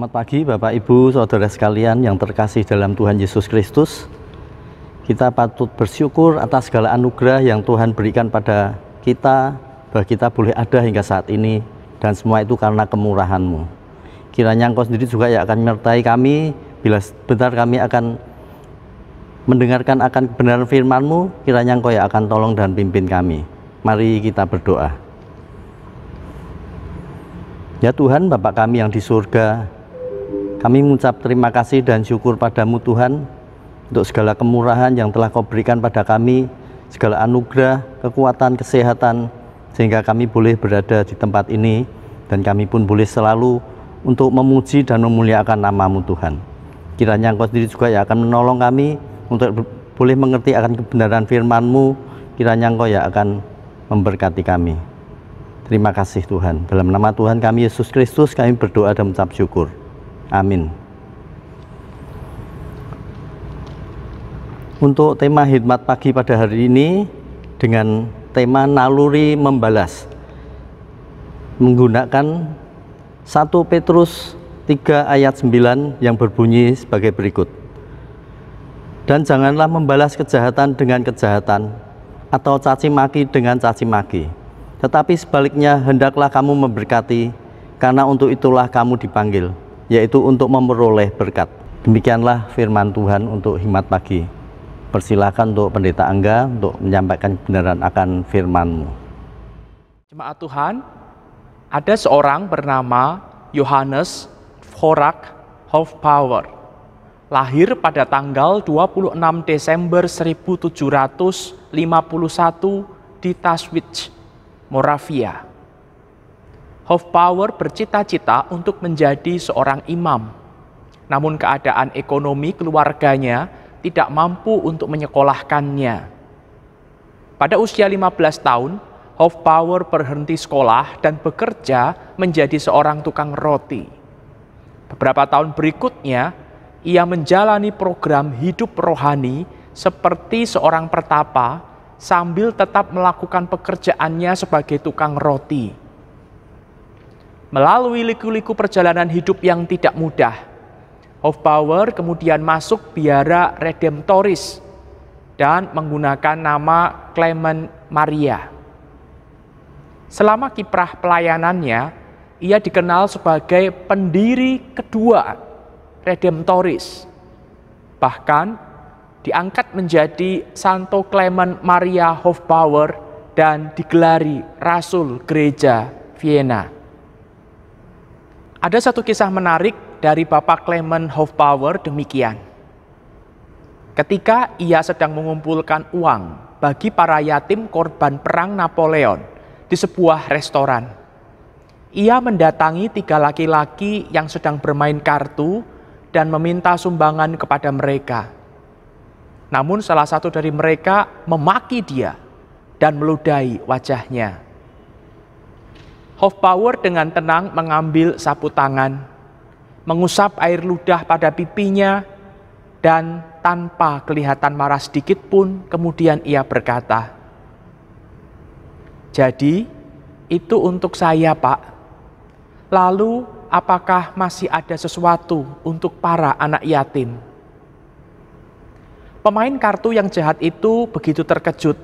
Selamat pagi Bapak Ibu, Saudara sekalian yang terkasih dalam Tuhan Yesus Kristus. Kita patut bersyukur atas segala anugerah yang Tuhan berikan pada kita, bahwa kita boleh ada hingga saat ini, dan semua itu karena kemurahanmu. Kiranya Engkau sendiri juga yang akan menyertai kami, bila sebentar kami akan mendengarkan akan kebenaran firmanmu. kiranya Engkau yang akan tolong dan pimpin kami. Mari kita berdoa. Ya Tuhan, Bapak kami yang di surga, kami mengucap terima kasih dan syukur padamu Tuhan untuk segala kemurahan yang telah kau berikan pada kami, segala anugerah, kekuatan, kesehatan, sehingga kami boleh berada di tempat ini dan kami pun boleh selalu untuk memuji dan memuliakan namamu Tuhan. Kiranya engkau sendiri juga yang akan menolong kami untuk boleh mengerti akan kebenaran firmanMu. kiranya Engkau yang akan memberkati kami. Terima kasih Tuhan. Dalam nama Tuhan kami Yesus Kristus kami berdoa dan mengucap syukur. Amin. Untuk tema hikmat pagi pada hari ini dengan tema naluri membalas menggunakan 1 Petrus 3 ayat 9 yang berbunyi sebagai berikut. Dan janganlah membalas kejahatan dengan kejahatan atau caci maki dengan caci maki. Tetapi sebaliknya hendaklah kamu memberkati karena untuk itulah kamu dipanggil yaitu untuk memperoleh berkat. Demikianlah firman Tuhan untuk himat pagi. Persilahkan untuk pendeta Angga untuk menyampaikan kebenaran akan firmanmu. Jemaat Tuhan, ada seorang bernama Yohanes Horak Hofpower. Lahir pada tanggal 26 Desember 1751 di Taswitz, Moravia. Hofbauer bercita-cita untuk menjadi seorang imam. Namun keadaan ekonomi keluarganya tidak mampu untuk menyekolahkannya. Pada usia 15 tahun, Hofbauer berhenti sekolah dan bekerja menjadi seorang tukang roti. Beberapa tahun berikutnya, ia menjalani program hidup rohani seperti seorang pertapa sambil tetap melakukan pekerjaannya sebagai tukang roti melalui liku-liku perjalanan hidup yang tidak mudah. Hofbauer kemudian masuk biara redemptoris dan menggunakan nama Clement Maria. Selama kiprah pelayanannya, ia dikenal sebagai pendiri kedua redemptoris. Bahkan diangkat menjadi Santo Clement Maria Hofbauer dan digelari Rasul Gereja Vienna. Ada satu kisah menarik dari Bapak Clement Hofbauer demikian. Ketika ia sedang mengumpulkan uang bagi para yatim korban perang Napoleon di sebuah restoran. Ia mendatangi tiga laki-laki yang sedang bermain kartu dan meminta sumbangan kepada mereka. Namun salah satu dari mereka memaki dia dan meludahi wajahnya. Hofbauer dengan tenang mengambil sapu tangan, mengusap air ludah pada pipinya, dan tanpa kelihatan marah sedikit pun, kemudian ia berkata, "Jadi, itu untuk saya, Pak. Lalu, apakah masih ada sesuatu untuk para anak yatim?" Pemain kartu yang jahat itu begitu terkejut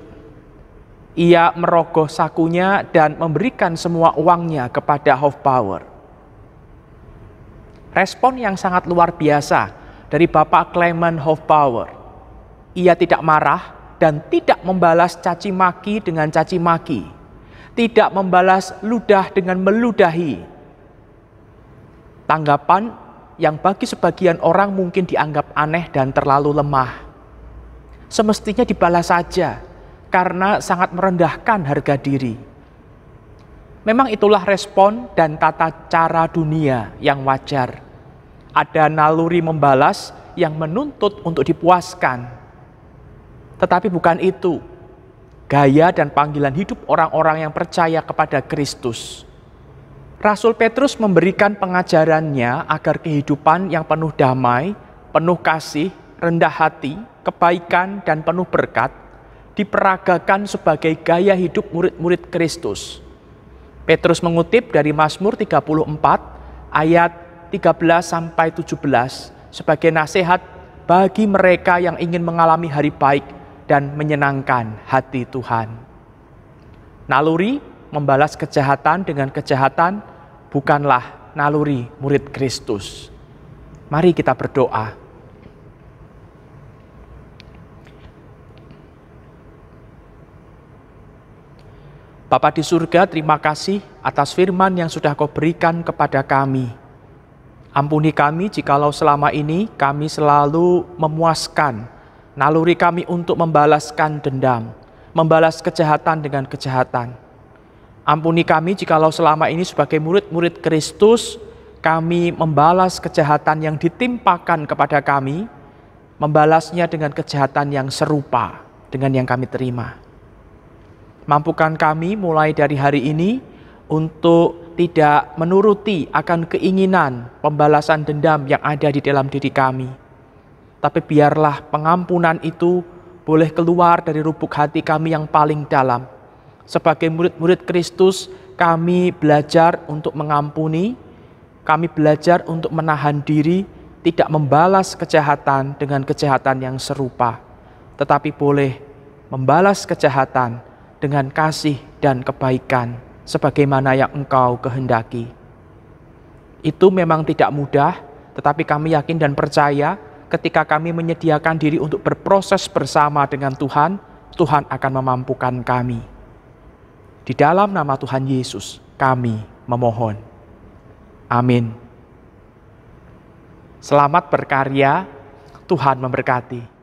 ia merogoh sakunya dan memberikan semua uangnya kepada Hofbauer. Respon yang sangat luar biasa dari Bapak Clement Hofbauer. Ia tidak marah dan tidak membalas caci maki dengan caci maki. Tidak membalas ludah dengan meludahi. Tanggapan yang bagi sebagian orang mungkin dianggap aneh dan terlalu lemah. Semestinya dibalas saja karena sangat merendahkan harga diri. Memang itulah respon dan tata cara dunia yang wajar. Ada naluri membalas yang menuntut untuk dipuaskan. Tetapi bukan itu gaya dan panggilan hidup orang-orang yang percaya kepada Kristus. Rasul Petrus memberikan pengajarannya agar kehidupan yang penuh damai, penuh kasih, rendah hati, kebaikan, dan penuh berkat diperagakan sebagai gaya hidup murid-murid Kristus. Petrus mengutip dari Mazmur 34 ayat 13 sampai 17 sebagai nasihat bagi mereka yang ingin mengalami hari baik dan menyenangkan hati Tuhan. Naluri membalas kejahatan dengan kejahatan bukanlah naluri murid Kristus. Mari kita berdoa. Bapa di surga, terima kasih atas firman yang sudah kau berikan kepada kami. Ampuni kami jikalau selama ini kami selalu memuaskan naluri kami untuk membalaskan dendam, membalas kejahatan dengan kejahatan. Ampuni kami jikalau selama ini sebagai murid-murid Kristus kami membalas kejahatan yang ditimpakan kepada kami, membalasnya dengan kejahatan yang serupa dengan yang kami terima. Mampukan kami mulai dari hari ini untuk tidak menuruti akan keinginan pembalasan dendam yang ada di dalam diri kami. Tapi biarlah pengampunan itu boleh keluar dari rubuk hati kami yang paling dalam. Sebagai murid-murid Kristus, kami belajar untuk mengampuni, kami belajar untuk menahan diri, tidak membalas kejahatan dengan kejahatan yang serupa, tetapi boleh membalas kejahatan dengan kasih dan kebaikan sebagaimana yang engkau kehendaki. Itu memang tidak mudah, tetapi kami yakin dan percaya ketika kami menyediakan diri untuk berproses bersama dengan Tuhan, Tuhan akan memampukan kami. Di dalam nama Tuhan Yesus, kami memohon. Amin. Selamat berkarya, Tuhan memberkati.